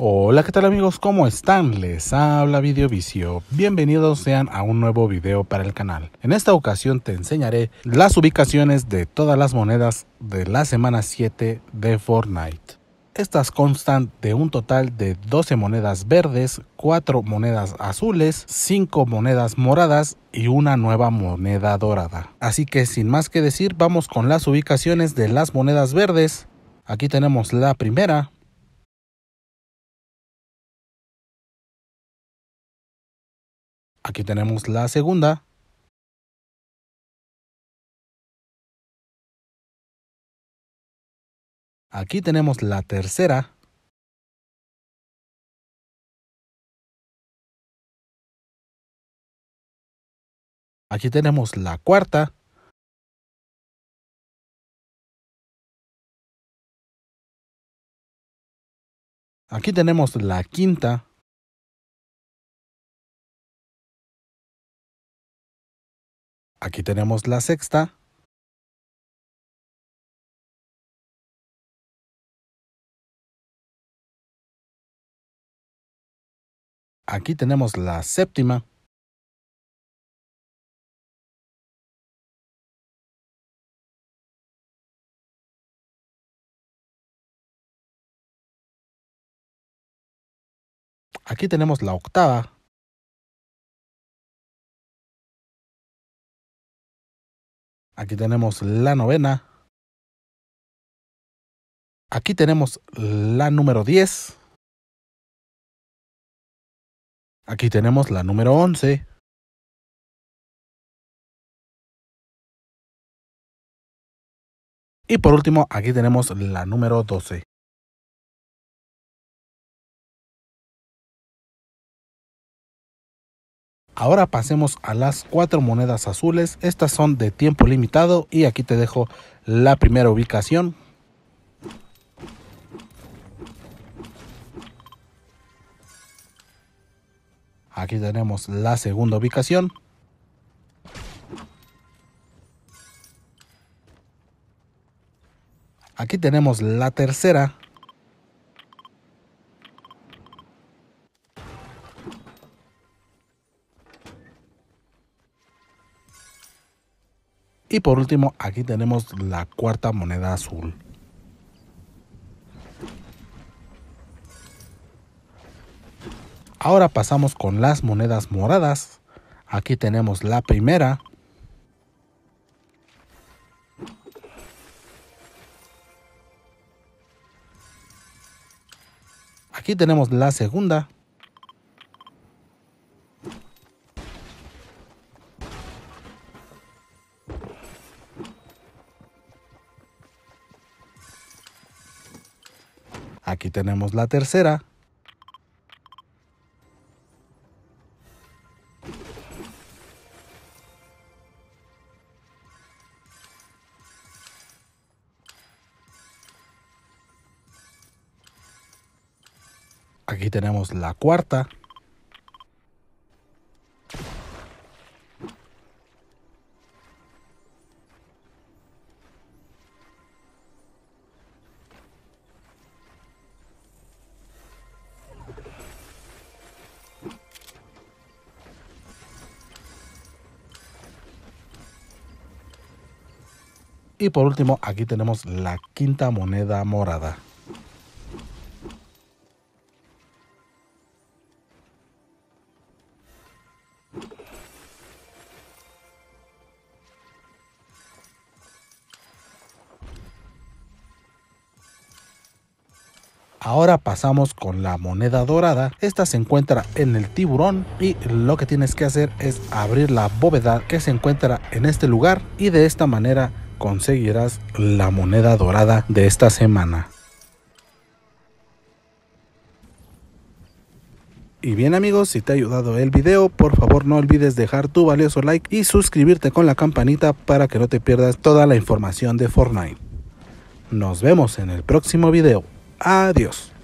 Hola, ¿qué tal amigos? ¿Cómo están? Les habla Videovicio. Bienvenidos sean a un nuevo video para el canal. En esta ocasión te enseñaré las ubicaciones de todas las monedas de la semana 7 de Fortnite. Estas constan de un total de 12 monedas verdes, 4 monedas azules, 5 monedas moradas y una nueva moneda dorada. Así que sin más que decir, vamos con las ubicaciones de las monedas verdes. Aquí tenemos la primera, Aquí tenemos la segunda. Aquí tenemos la tercera. Aquí tenemos la cuarta. Aquí tenemos la quinta. Aquí tenemos la sexta. Aquí tenemos la séptima. Aquí tenemos la octava. Aquí tenemos la novena. Aquí tenemos la número 10. Aquí tenemos la número 11. Y por último, aquí tenemos la número 12. Ahora pasemos a las cuatro monedas azules. Estas son de tiempo limitado y aquí te dejo la primera ubicación. Aquí tenemos la segunda ubicación. Aquí tenemos la tercera. Y por último, aquí tenemos la cuarta moneda azul. Ahora pasamos con las monedas moradas. Aquí tenemos la primera. Aquí tenemos la segunda. Aquí tenemos la tercera. Aquí tenemos la cuarta. Y por último, aquí tenemos la quinta moneda morada. Ahora pasamos con la moneda dorada. Esta se encuentra en el tiburón y lo que tienes que hacer es abrir la bóveda que se encuentra en este lugar y de esta manera conseguirás la moneda dorada de esta semana. Y bien amigos, si te ha ayudado el video, por favor no olvides dejar tu valioso like y suscribirte con la campanita para que no te pierdas toda la información de Fortnite. Nos vemos en el próximo video. Adiós.